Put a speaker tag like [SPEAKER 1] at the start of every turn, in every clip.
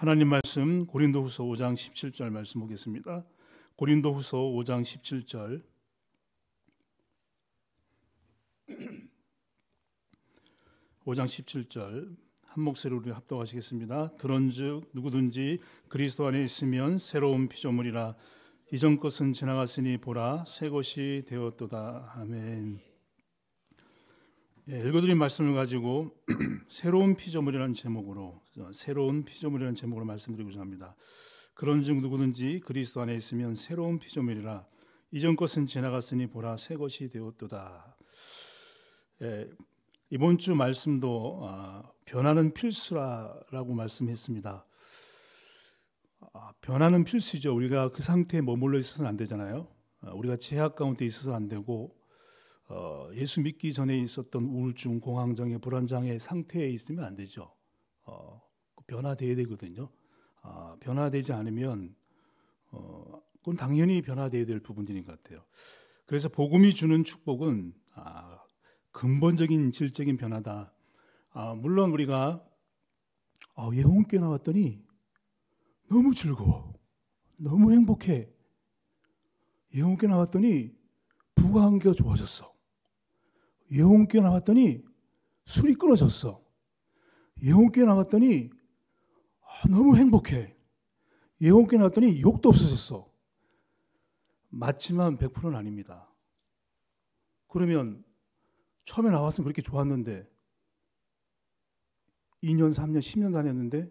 [SPEAKER 1] 하나님 말씀 고린도후서 5장 17절 말씀 보겠습니다. 고린도후서 5장 17절 오장 17절 한 목소리로 우리 합독하시겠습니다. 그런즉 누구든지 그리스도 안에 있으면 새로운 피조물이라 이전 것은 지나갔으니 보라 새 것이 되었도다. 아멘. 예, 읽어드린 말씀을 가지고 새로운 피조물이라는 제목으로 새로운 피조물이라는 제목으로 말씀드리고자 합니다. 그런즉 누구든지 그리스도 안에 있으면 새로운 피조물이라 이전 것은 지나갔으니 보라 새 것이 되었도다. 예, 이번 주 말씀도 아, 변화는 필수라라고 말씀했습니다. 아, 변화는 필수죠. 우리가 그 상태에 머물러 있어서는 안 되잖아요. 아, 우리가 제약 가운데 있어서 안 되고 어, 예수 믿기 전에 있었던 우울증, 공황장애, 불안장애 상태에 있으면 안 되죠. 어, 변화돼야 되거든요. 아, 변화되지 않으면 어, 그건 당연히 변화돼야 될 부분들인 것 같아요. 그래서 복음이 주는 축복은 아, 근본적인 질적인 변화다. 아, 물론 우리가 아, 예홍께 나왔더니 너무 즐거워, 너무 행복해. 예홍께 나왔더니 부가 한계 좋아졌어. 예홍교회 나왔더니 술이 끊어졌어. 예홍교회 나왔더니 아, 너무 행복해. 예홍교회 나왔더니 욕도 없어졌어. 맞지만 100%는 아닙니다. 그러면 처음에 나왔으면 그렇게 좋았는데 2년, 3년, 10년 다녔는데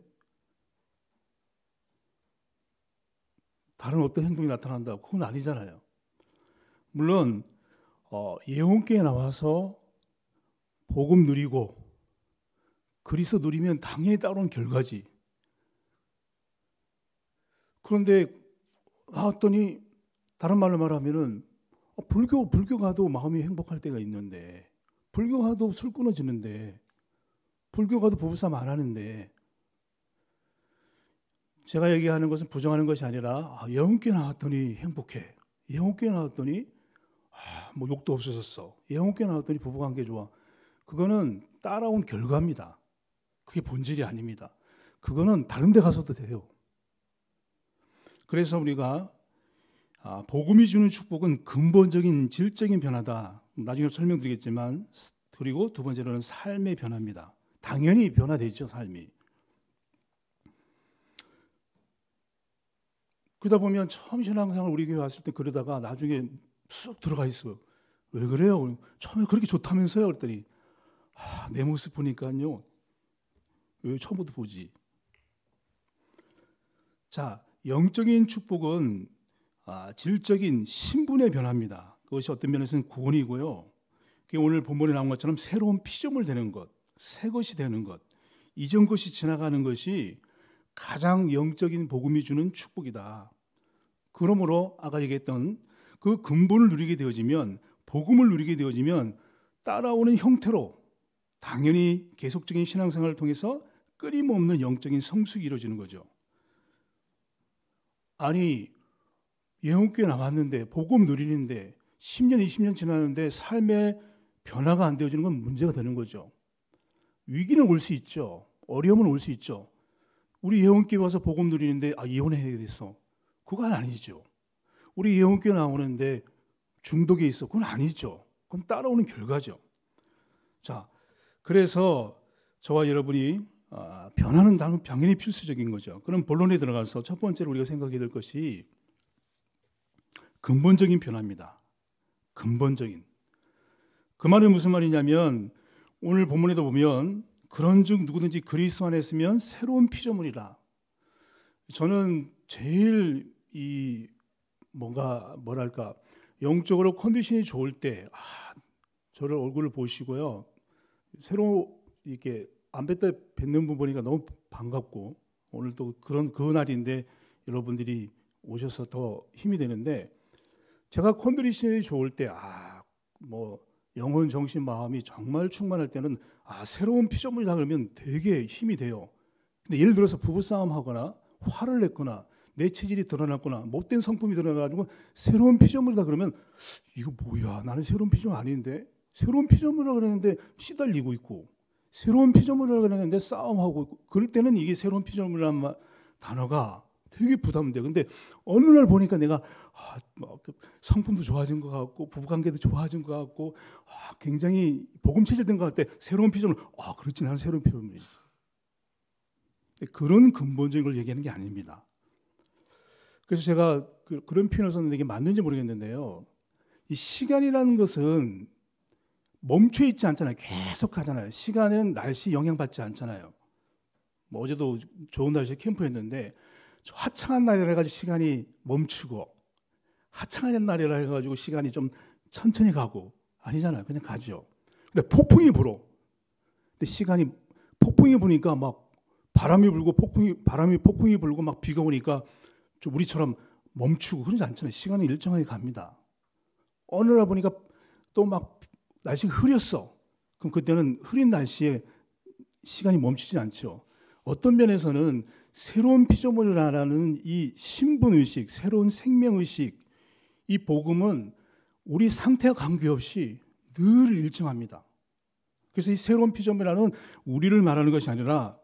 [SPEAKER 1] 다른 어떤 행동이 나타난다. 그건 아니잖아요. 물론 어, 예언계에 나와서 복음 누리고 그리스 누리면 당연히 따로온 결과지. 그런데 나왔더니 다른 말로 말하면은 어, 불교 불교가도 마음이 행복할 때가 있는데 불교가도 술 끊어지는데 불교가도 부부싸움 안 하는데 제가 얘기하는 것은 부정하는 것이 아니라 아, 영혼에 나왔더니 행복해. 영혼에 나왔더니 아, 뭐 욕도 없어졌어 영혼께 나왔더니 부부관계 좋아. 그거는 따라온 결과입니다. 그게 본질이 아닙니다. 그거는 다른 데 가서도 돼요. 그래서 우리가 아, 복음이 주는 축복은 근본적인 질적인 변화다. 나중에 설명드리겠지만 그리고 두 번째로는 삶의 변화입니다. 당연히 변화되죠, 삶이. 그러다 보면 처음 신앙생활 우리 교회 왔을 때 그러다가 나중에 쏙 들어가 있어. 왜 그래요? 처음에 그렇게 좋다면서요? 그랬더니 아, 내 모습 보니까요. 왜 처음부터 보지? 자, 영적인 축복은 아, 질적인 신분의 변화입니다. 그것이 어떤 면에서는 구원이고요. 오늘 본문에 나온 것처럼 새로운 피조물 되는 것, 새 것이 되는 것, 이전 것이 지나가는 것이 가장 영적인 복음이 주는 축복이다. 그러므로 아까 얘기했던 그 근본을 누리게 되어지면 복음을 누리게 되어지면 따라오는 형태로 당연히 계속적인 신앙생활을 통해서 끊임없는 영적인 성숙이 이루어지는 거죠. 아니 예언교회 나왔는데 복음 누리는데 10년 20년 지났는데 삶의 변화가 안 되어지는 건 문제가 되는 거죠. 위기는 올 수 있죠. 어려움은 올 수 있죠. 우리 예언교회 와서 복음 누리는데 아 예언해야 돼서 그건 아니죠. 우리 예원교 나오는데 중독이 있어. 그건 아니죠. 그건 따라오는 결과죠. 자, 그래서 저와 여러분이 아, 변화는 당연히 필수적인 거죠. 그럼 본론에 들어가서 첫 번째로 우리가 생각해야 될 것이 근본적인 변화입니다. 근본적인. 그 말은 무슨 말이냐면 오늘 본문에도 보면 그런즉 누구든지 그리스도 안에 있으면 새로운 피조물이라. 저는 제일 이 뭔가 뭐랄까 영적으로 컨디션이 좋을 때 아, 저를 얼굴을 보시고요 새로 이렇게 안 뵀다 뵙는 분 보니까 너무 반갑고 오늘 또 그런 그 날인데 여러분들이 오셔서 더 힘이 되는데 제가 컨디션이 좋을 때 아 뭐 영혼 정신 마음이 정말 충만할 때는 아 새로운 피조물이다 그러면 되게 힘이 돼요. 근데 예를 들어서 부부싸움 하거나 화를 냈거나 내 체질이 드러났구나 못된 성품이 드러나가지고 새로운 피조물이다 그러면 이거 뭐야 나는 새로운 피조물 아닌데 새로운 피조물이라 그랬는데 시달리고 있고 새로운 피조물이라 그랬는데 싸움하고 있고 그럴 때는 이게 새로운 피조물이라는 말, 단어가 되게 부담돼 근데 어느 날 보니까 내가 아, 뭐, 그 성품도 좋아진 것 같고 부부관계도 좋아진 것 같고 아, 굉장히 복음체질된 것 같아 새로운 피조물 아 그렇지 나는 새로운 피조물이지 그런 근본적인 걸 얘기하는 게 아닙니다 그래서 제가 그, 런 표현을 썼는데 이게 맞는지 모르겠는데요. 이 시간이라는 것은 멈춰 있지 않잖아요. 계속 하잖아요. 시간은 날씨 영향받지 않잖아요. 뭐 어제도 좋은 날씨 캠프했는데 화창한 날이라 가지고 시간이 멈추고 화창한 날이라 해가지고 시간이 좀 천천히 가고 아니잖아요. 그냥 가죠. 근데 폭풍이 불어. 근데 시간이 폭풍이 부니까 막 바람이 불고 폭풍이 바람이 폭풍이 불고 막 비가 오니까 우리처럼 멈추고 그러지 않잖아요. 시간이 일정하게 갑니다. 어느 날 보니까 또 막 날씨가 흐렸어. 그럼 그때는 흐린 날씨에 시간이 멈추지 않죠. 어떤 면에서는 새로운 피조물이라는 이 신분의식, 새로운 생명의식, 이 복음은 우리 상태와 관계없이 늘 일정합니다. 그래서 이 새로운 피조물이라는 우리를 말하는 것이 아니라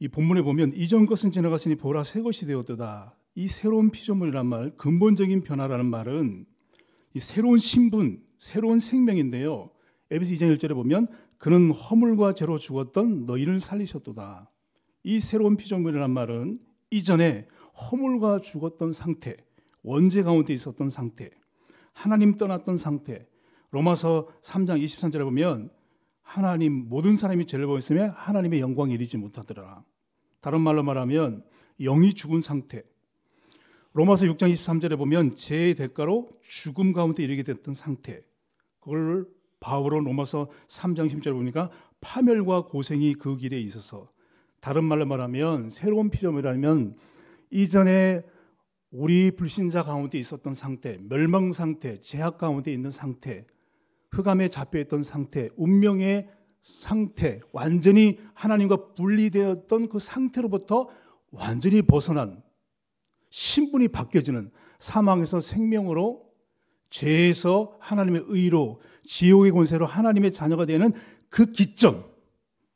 [SPEAKER 1] 이 본문에 보면 이전 것은 지나갔으니 보라 새 것이 되었도다. 이 새로운 피조물이란 말, 근본적인 변화라는 말은 이 새로운 신분, 새로운 생명인데요. 에베소 2장 1절에 보면 그는 허물과 죄로 죽었던 너희를 살리셨도다. 이 새로운 피조물이란 말은 이전에 허물과 죽었던 상태, 원죄 가운데 있었던 상태, 하나님 떠났던 상태. 로마서 3장 23절에 보면 하나님 모든 사람이 죄를 범했으며 하나님의 영광이 이르지 못하더라. 다른 말로 말하면 영이 죽은 상태. 로마서 6장 23절에 보면 죄의 대가로 죽음 가운데 이르게 됐던 상태. 그걸 바울은 로마서 3장 10절에 보니까 파멸과 고생이 그 길에 있어서 다른 말로 말하면 새로운 피조물이라면 이전에 우리 불신자 가운데 있었던 상태, 멸망 상태, 제약 가운데 있는 상태 흑암에 잡혀있던 상태, 운명의 상태, 완전히 하나님과 분리되었던 그 상태로부터 완전히 벗어난 신분이 바뀌어지는 사망에서 생명으로 죄에서 하나님의 의로 지옥의 권세로 하나님의 자녀가 되는 그 기점.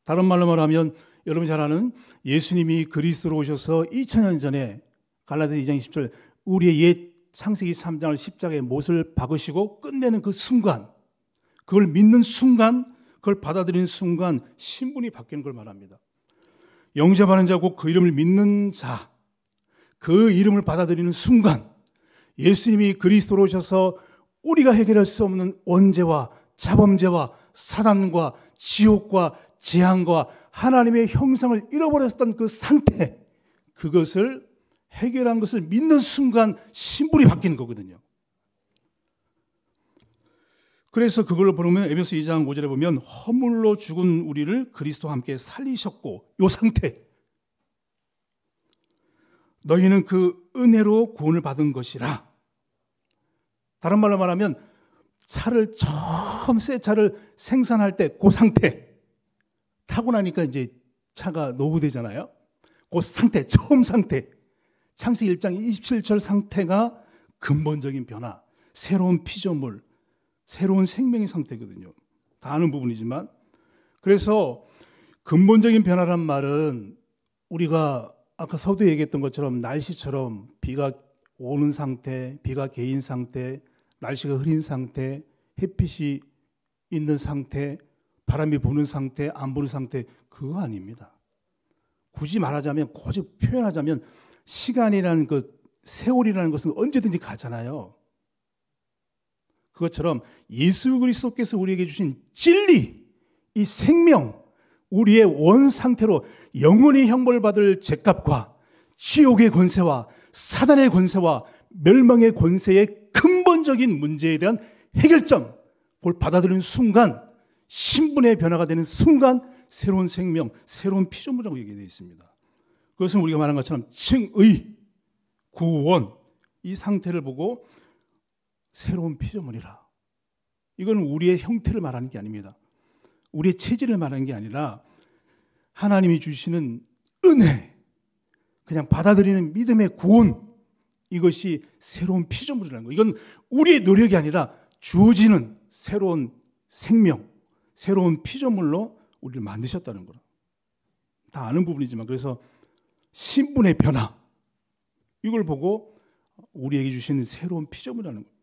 [SPEAKER 1] 다른 말로 말하면 여러분 잘 아는 예수님이 그리스도로 오셔서 2000년 전에 갈라디아 2장 20절 우리의 옛 창세기 3장을 십자가에 못을 박으시고 끝내는 그 순간 그걸 믿는 순간, 그걸 받아들인 순간 신분이 바뀌는 걸 말합니다. 영접하는 자고 그 이름을 믿는 자, 그 이름을 받아들이는 순간 예수님이 그리스도로 오셔서 우리가 해결할 수 없는 원죄와 자범죄와 사단과 지옥과 재앙과 하나님의 형상을 잃어버렸던 그 상태, 그것을 해결한 것을 믿는 순간 신분이 바뀌는 거거든요. 그래서 그걸 보면 에베소 2장 5절에 보면 허물로 죽은 우리를 그리스도와 함께 살리셨고 요 상태 너희는 그 은혜로 구원을 받은 것이라 다른 말로 말하면 차를 처음 새 차를 생산할 때그 상태 타고 나니까 이제 차가 노후되잖아요 그 상태 처음 상태 창세기 1장 27절 상태가 근본적인 변화 새로운 피조물 새로운 생명의 상태거든요. 다 아는 부분이지만 그래서 근본적인 변화란 말은 우리가 아까 서두 에 얘기했던 것처럼 날씨처럼 비가 오는 상태, 비가 개인 상태, 날씨가 흐린 상태, 햇빛이 있는 상태, 바람이 부는 상태, 안 부는 상태 그거 아닙니다. 굳이 말하자면 굳이 표현하자면 시간이라는 것, 세월이라는 것은 언제든지 가잖아요. 그것처럼 예수 그리스도께서 우리에게 주신 진리, 이 생명, 우리의 원 상태로 영원히 형벌받을 죄값과 지옥의 권세와 사단의 권세와 멸망의 권세의 근본적인 문제에 대한 해결점, 그걸 받아들이는 순간, 신분의 변화가 되는 순간, 새로운 생명, 새로운 피조물이라고 얘기되어 있습니다. 그것은 우리가 말한 것처럼 층의, 구원, 이 상태를 보고 새로운 피조물이라. 이건 우리의 형태를 말하는 게 아닙니다. 우리의 체질을 말하는 게 아니라 하나님이 주시는 은혜, 그냥 받아들이는 믿음의 구원, 이것이 새로운 피조물이라는 거. 예요 이건 우리의 노력이 아니라 주어지는 새로운 생명, 새로운 피조물로 우리를 만드셨다는 거예요다 아는 부분이지만 그래서 신분의 변화 이걸 보고 우리에게 주시는 새로운 피조물이라는 거예요.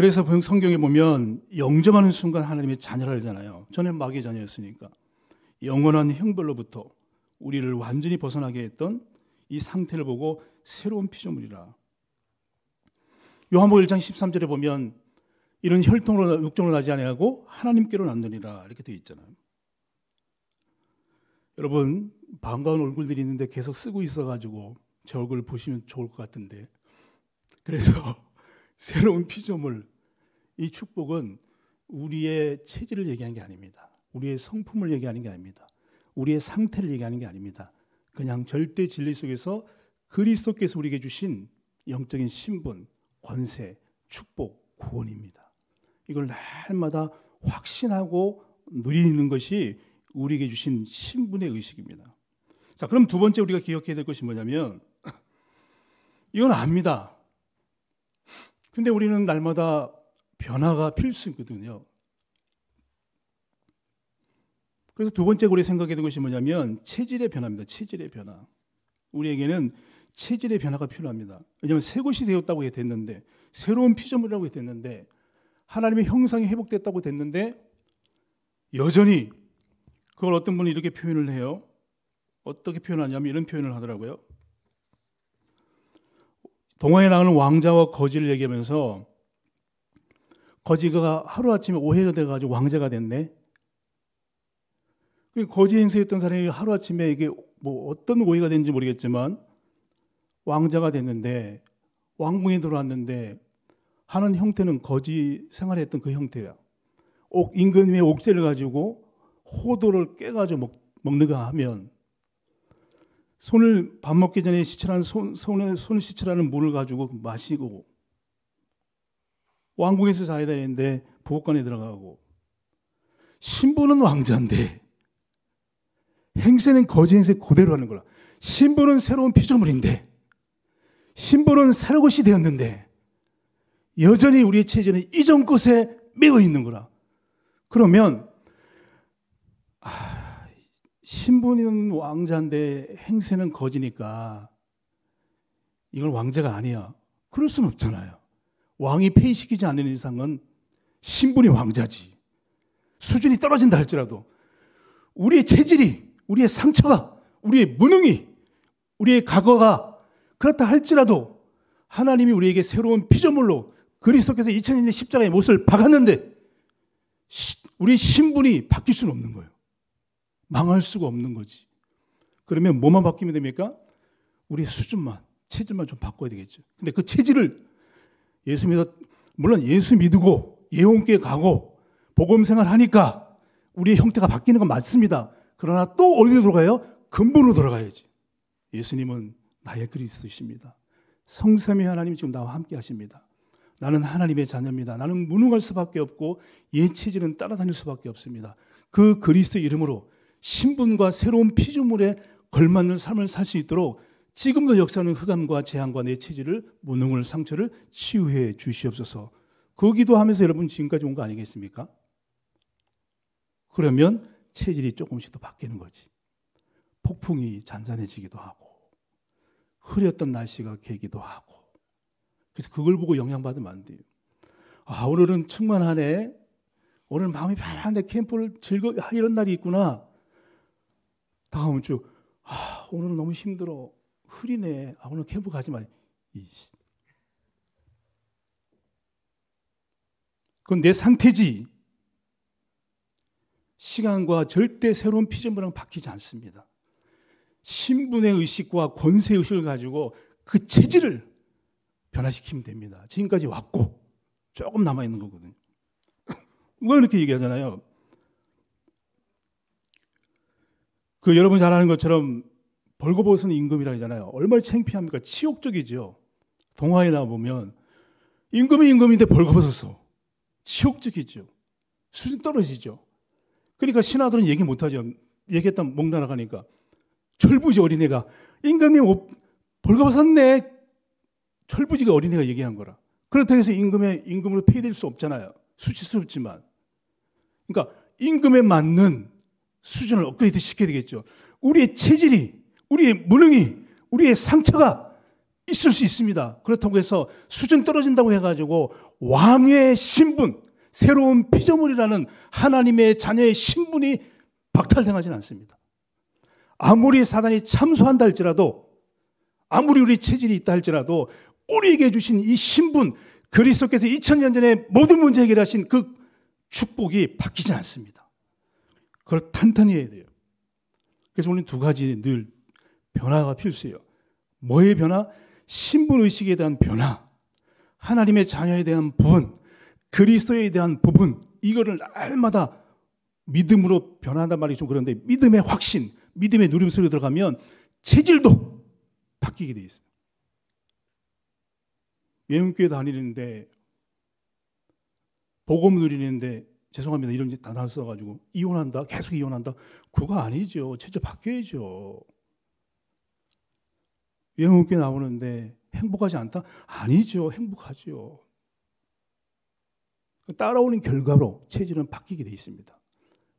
[SPEAKER 1] 그래서 성경에 보면 영접하는 순간 하나님의 자녀라 그잖아요 전에 마귀의 자녀였으니까. 영원한 형벌로부터 우리를 완전히 벗어나게 했던 이 상태를 보고 새로운 피조물이라. 요한복 1장 13절에 보면 이런 혈통으로 육정으로 나지 아니하고 하나님께로 났느니라 이렇게 되어 있잖아요. 여러분 반가운 얼굴들이 있는데 계속 쓰고 있어 가지고 제 얼굴을 보시면 좋을 것 같은데. 그래서 새로운 피조물 이 축복은 우리의 체질을 얘기하는 게 아닙니다. 우리의 성품을 얘기하는 게 아닙니다. 우리의 상태를 얘기하는 게 아닙니다. 그냥 절대 진리 속에서 그리스도께서 우리에게 주신 영적인 신분, 권세, 축복, 구원입니다. 이걸 날마다 확신하고 누리는 것이 우리에게 주신 신분의 의식입니다. 자, 그럼 두 번째 우리가 기억해야 될 것이 뭐냐면 이건 압니다. 근데 우리는 날마다 변화가 필수거든요. 그래서 두 번째 우리 생각해야 되 것이 뭐냐면 체질의 변화입니다. 체질의 변화. 우리에게는 체질의 변화가 필요합니다. 왜냐하면 새 것이 되었다고 됐는데 새로운 피조물이라고 됐는데 하나님의 형상이 회복됐다고 됐는데 여전히 그걸 어떤 분이 이렇게 표현을 해요. 어떻게 표현하냐면 이런 표현을 하더라고요. 동화에 나오는 왕자와 거지를 얘기하면서 거지가 하루아침에 오해가 돼가지고 왕자가 됐네. 그 거지 행세했던 사람이 하루아침에 이게 뭐 어떤 오해가 됐는지 모르겠지만 왕자가 됐는데 왕궁에 들어왔는데 하는 형태는 거지 생활했던 그 형태야. 옥 인근 위에 옥새를 가지고 호도를 깨가지고 먹, 는가 하면 손을 밥 먹기 전에 시칠한 손, 손에 손 시칠하는 물을 가지고 마시고 왕궁에서 자야 되는데 보호관에 들어가고 신부는 왕자인데 행세는 거지 행세 그대로 하는 거라. 신부는 새로운 피조물인데 신부는 새로 것이 되었는데 여전히 우리의 체제는 이전 것에 매어 있는 거라. 그러면 아, 신부는 왕자인데 행세는 거지니까 이건 왕자가 아니야. 그럴 수는 없잖아요. 왕이 폐위시키지 않는 이상은 신분이 왕자지. 수준이 떨어진다 할지라도 우리의 체질이, 우리의 상처가, 우리의 무능이, 우리의 과거가 그렇다 할지라도 하나님이 우리에게 새로운 피조물로 그리스도께서 2000년의 십자가의 못을 박았는데 우리 신분이 바뀔 수는 없는 거예요. 망할 수가 없는 거지. 그러면 뭐만 바뀌면 됩니까? 우리 수준만, 체질만 좀 바꿔야 되겠죠. 근데 그 체질을 예수 믿어 물론 예수 믿고 예원께 가고 복음 생활하니까 우리의 형태가 바뀌는 건 맞습니다. 그러나 또 어디로 들어가요? 근본으로 들어가야지 예수님은 나의 그리스도이십니다. 성삼위 하나님 지금 나와 함께 하십니다. 나는 하나님의 자녀입니다. 나는 무능할 수밖에 없고 예체질은 따라다닐 수밖에 없습니다. 그 그리스도 이름으로 신분과 새로운 피조물에 걸맞는 삶을 살 수 있도록 지금도 역사는 흑암과 재앙과 내 체질을 무능을 상처를 치유해 주시옵소서. 거기도 하면서 여러분 지금까지 온 거 아니겠습니까? 그러면 체질이 조금씩 더 바뀌는 거지. 폭풍이 잔잔해지기도 하고 흐렸던 날씨가 개기도 하고 그래서 그걸 보고 영향받으면 안 돼요. 아 오늘은 충만하네. 오늘 마음이 편한데 캠프를 즐거 아, 이런 날이 있구나. 다음 주 아, 오늘은 너무 힘들어. 흐리네. 아 오늘 캠프 가지 마. 이씨. 그건 내 상태지. 시간과 절대 새로운 피조물랑 바뀌지 않습니다. 신분의 의식과 권세 의식을 가지고 그 체질을 변화시키면 됩니다. 지금까지 왔고 조금 남아 있는 거거든요. 왜 이렇게 얘기하잖아요. 그 여러분 잘 아는 것처럼 벌거 벗은 임금이라잖아요. 얼마나 창피합니까? 치욕적이죠 동화에나 보면 임금이 임금인데 벌거 벗었어. 치욕적이죠. 수준 떨어지죠. 그러니까 신하들은 얘기 못하죠. 얘기했다 목 날아가니까. 철부지 어린애가 임금님 벌거 벗었네. 철부지가 어린애가 얘기한 거라. 그렇다고 해서 임금의 임금으로 페이될 수 없잖아요. 수치스럽지만. 그러니까 임금에 맞는 수준을 업그레이드 시켜야 되겠죠. 우리의 체질이 우리의 무능이, 우리의 상처가 있을 수 있습니다. 그렇다고 해서 수준 떨어진다고 해가지고 왕의 신분, 새로운 피조물이라는 하나님의 자녀의 신분이 박탈당하지는 않습니다. 아무리 사단이 참소한다 할지라도 아무리 우리 체질이 있다 할지라도 우리에게 주신 이 신분 그리스도께서 2000년 전에 모든 문제 해결하신 그 축복이 바뀌지 않습니다. 그걸 탄탄히 해야 돼요. 그래서 우리는 두 가지 늘 변화가 필수예요. 뭐의 변화? 신분 의식에 대한 변화, 하나님의 자녀에 대한 부분, 그리스도에 대한 부분 이거를 날마다 믿음으로 변한단 말이 좀 그런데 믿음의 확신, 믿음의 누림소리 들어가면 체질도 바뀌게 돼 있어요. 외국교회 다니는데 복음 누리는데 죄송합니다 이런 단어 가지고 이혼한다 계속 이혼한다 그거 아니죠 체질 바뀌어야죠. 외모있게 나오는데 행복하지 않다? 아니죠. 행복하지 따라오는 결과로 체질은 바뀌게 돼 있습니다.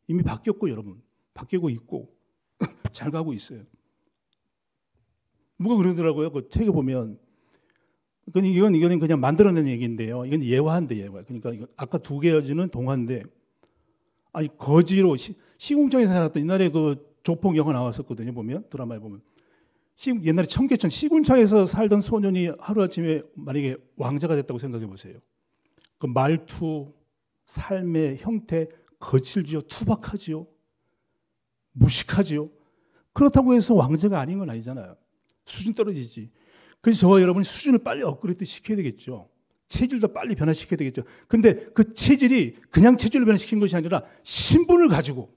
[SPEAKER 1] 이미 바뀌었고 여러분 바뀌고 있고 잘 가고 있어요. 누가 그러더라고요. 그 책에 보면 그건 이건 이건 그냥 만들어낸 얘기인데요. 이건 예화인데 예화. 그러니까 이건 아까 두 개여지는 동화인데 아니 거지로 시, 시공장에 살았던 옛날에 그 조폭 영화 나왔었거든요. 보면 드라마에 보면 옛날에 청계천 시군차에서 살던 소년이 하루아침에 만약에 왕자가 됐다고 생각해 보세요. 그 말투, 삶의 형태 거칠지요, 투박하지요, 무식하지요. 그렇다고 해서 왕자가 아닌 건 아니잖아요. 수준 떨어지지. 그래서 저와 여러분이 수준을 빨리 업그레이드 시켜야 되겠죠. 체질도 빨리 변화시켜야 되겠죠. 근데 그 체질이 그냥 체질을 변화시킨 것이 아니라 신분을 가지고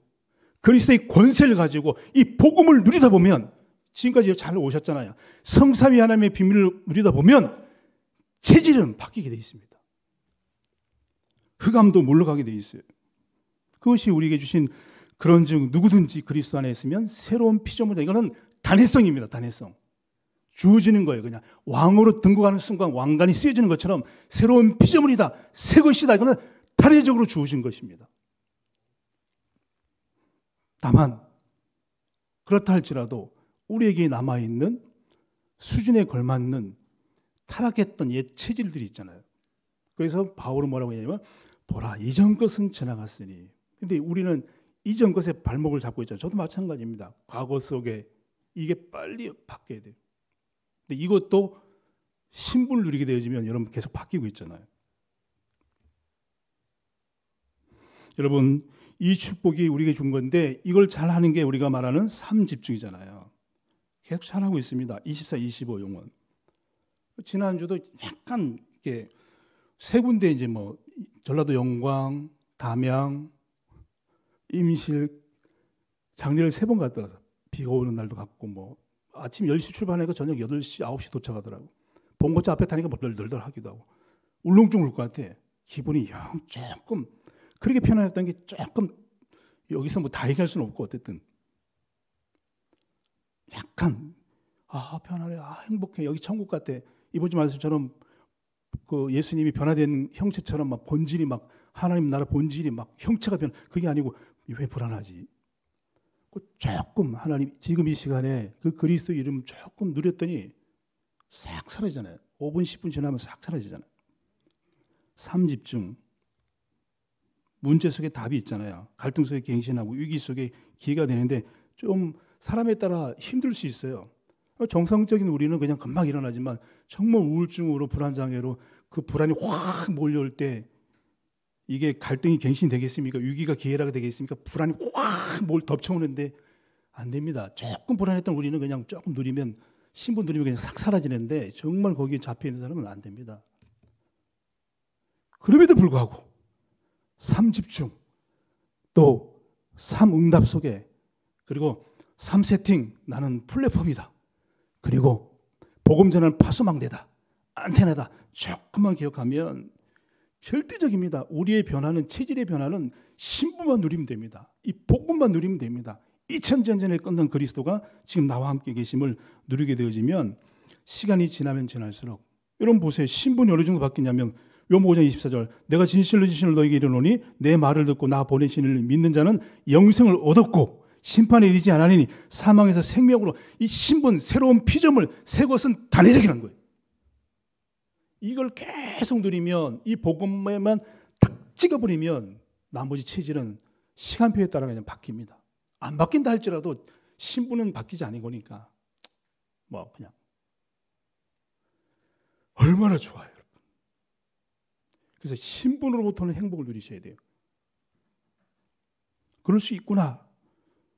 [SPEAKER 1] 그리스도의 권세를 가지고 이 복음을 누리다 보면 지금까지 잘 오셨잖아요. 성삼위 하나님의 비밀을 누리다 보면 체질은 바뀌게 되 있습니다. 흑암도 물러가게 되 있어요. 그것이 우리에게 주신 그런 즉 누구든지 그리스도 안에 있으면 새로운 피조물이다. 이거는 단회성입니다. 단회성. 주어지는 거예요. 그냥 왕으로 등극하는 순간 왕관이 쓰여지는 것처럼 새로운 피조물이다. 새 것이다. 이거는 단회적으로 주어진 것입니다. 다만 그렇다 할지라도 우리에게 남아있는 수준에 걸맞는 타락했던 옛 체질들이 있잖아요. 그래서 바울은 뭐라고 했냐면 보라 이전 것은 지나갔으니 근데 우리는 이전 것에 발목을 잡고 있죠. 저도 마찬가지입니다. 과거 속에 이게 빨리 바뀌어야 돼요. 근데 이것도 신분을 누리게 되어지면 여러분 계속 바뀌고 있잖아요. 여러분 이 축복이 우리에게 준 건데 이걸 잘 하는 게 우리가 말하는 삼 집중이잖아요. 계속 잘하고 있습니다. 24, 25 용원. 지난주도 약간 이게 렇세 군데 이제 뭐 전라도 영광, 담양, 임실, 장례를 세 번 갔다 와서 비가 오는 날도 갔고 뭐 아침 10시 출발해서 저녁 8시, 9시 도착하더라고. 본고차 앞에 타니까 뭐덜덜하기도 하고 울렁증 울것 같아. 기분이 영 조금 그렇게 편안했던 게 조금 여기서 뭐다 얘기할 수는 없고 어쨌든 약간 아 변화래 아 행복해 여기 천국 같아 이번 주 말씀처럼 그 예수님이 변화된 형체처럼 막 본질이 막 하나님 나라 본질이 막 형체가 변 그게 아니고 왜 불안하지? 그 조금 하나님 지금 이 시간에 그 그리스도 이름 조금 누렸더니 싹 사라지잖아요. 5분 10분 지나면 싹 사라지잖아요. 삼집중 문제 속에 답이 있잖아요. 갈등 속에 갱신하고 위기 속에 기회가 되는데 좀 사람에 따라 힘들 수 있어요. 정상적인 우리는 그냥 금방 일어나지만 정말 우울증으로 불안 장애로 그 불안이 확 몰려올 때 이게 갈등이 갱신이 되겠습니까? 위기가 기회라고 되겠습니까? 불안이 확 뭘 덮쳐오는데 안 됩니다. 조금 불안했던 우리는 그냥 조금 누리면 신분 누리면 그냥 싹 사라지는데 정말 거기에 잡혀 있는 사람은 안 됩니다. 그럼에도 불구하고 삼집중 또 삼응답 속에 그리고 3세팅 나는 플랫폼이다. 그리고 복음전은 파수망대다. 안테나다. 조금만 기억하면 절대적입니다. 우리의 변화는 체질의 변화는 신부만 누리면 됩니다. 이 복음만 누리면 됩니다. 2000년 전에 끝난 그리스도가 지금 나와 함께 계심을 누리게 되어지면 시간이 지나면 지날수록 여러분 보세요. 신분이 어느 정도 바뀌냐면 요모 5장 24절 내가 진실로 진실로 너에게 이르노니 내 말을 듣고 나 보내신 을 믿는 자는 영생을 얻었고 심판에 이르지 않으니 사망에서 생명으로 이 신분 새로운 피조물 새 것은 단회적이라는 거예요. 이걸 계속 누리면 이 복음에만 탁 찍어버리면 나머지 체질은 시간표에 따라 그냥 바뀝니다. 안 바뀐다 할지라도 신분은 바뀌지 않은 거니까 뭐 그냥 얼마나 좋아요, 여러분. 그래서 신분으로부터는 행복을 누리셔야 돼요. 그럴 수 있구나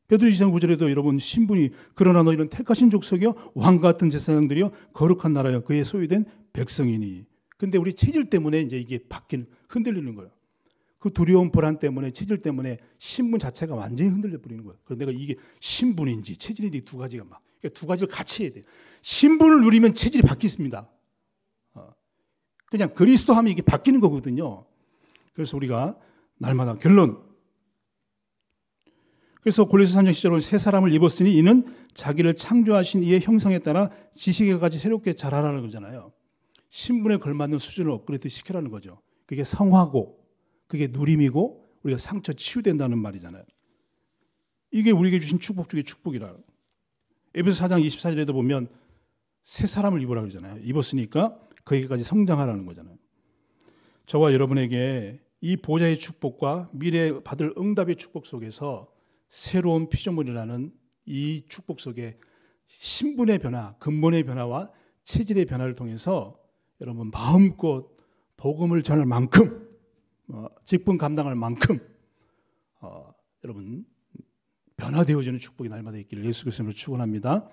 [SPEAKER 1] 베드로 이상 구절에도 여러분 신분이 그러나 너희는 택하신 족속이요 왕 같은 제사장들이요 거룩한 나라요 그의 소유된 백성이니. 근데 우리 체질 때문에 이제 이게 바뀐 흔들리는 거예요. 그 두려움 불안 때문에 체질 때문에 신분 자체가 완전히 흔들려 버리는 거예요. 그래서 내가 이게 신분인지 체질인지 두 가지가 막. 그러니까 두 가지를 같이 해야 돼. 요 신분을 누리면 체질이 바뀌습니다. 어. 그냥 그리스도 하면 이게 바뀌는 거거든요. 그래서 우리가 날마다 결론 그래서 골로스 3장 10절은 세 사람을 입었으니 이는 자기를 창조하신 이의 형성에 따라 지식에 같지 새롭게 자라라는 거잖아요. 신분에 걸맞는 수준을 업그레이드 시켜라는 거죠. 그게 성화고 그게 누림이고 우리가 상처 치유된다는 말이잖아요. 이게 우리에게 주신 축복 중에 축복이라. 에베소 4장 24절에도 보면 세 사람을 입으라 그러잖아요. 입었으니까 거기까지 성장하라는 거잖아요. 저와 여러분에게 이 보좌의 축복과 미래 받을 응답의 축복 속에서 새로운 피조물이라는 이 축복 속에 신분의 변화, 근본의 변화와 체질의 변화를 통해서 여러분 마음껏 복음을 전할 만큼 어, 직분 감당할 만큼 어, 여러분 변화되어지는 축복이 날마다 있기를 예수 그리스도로 축원합니다.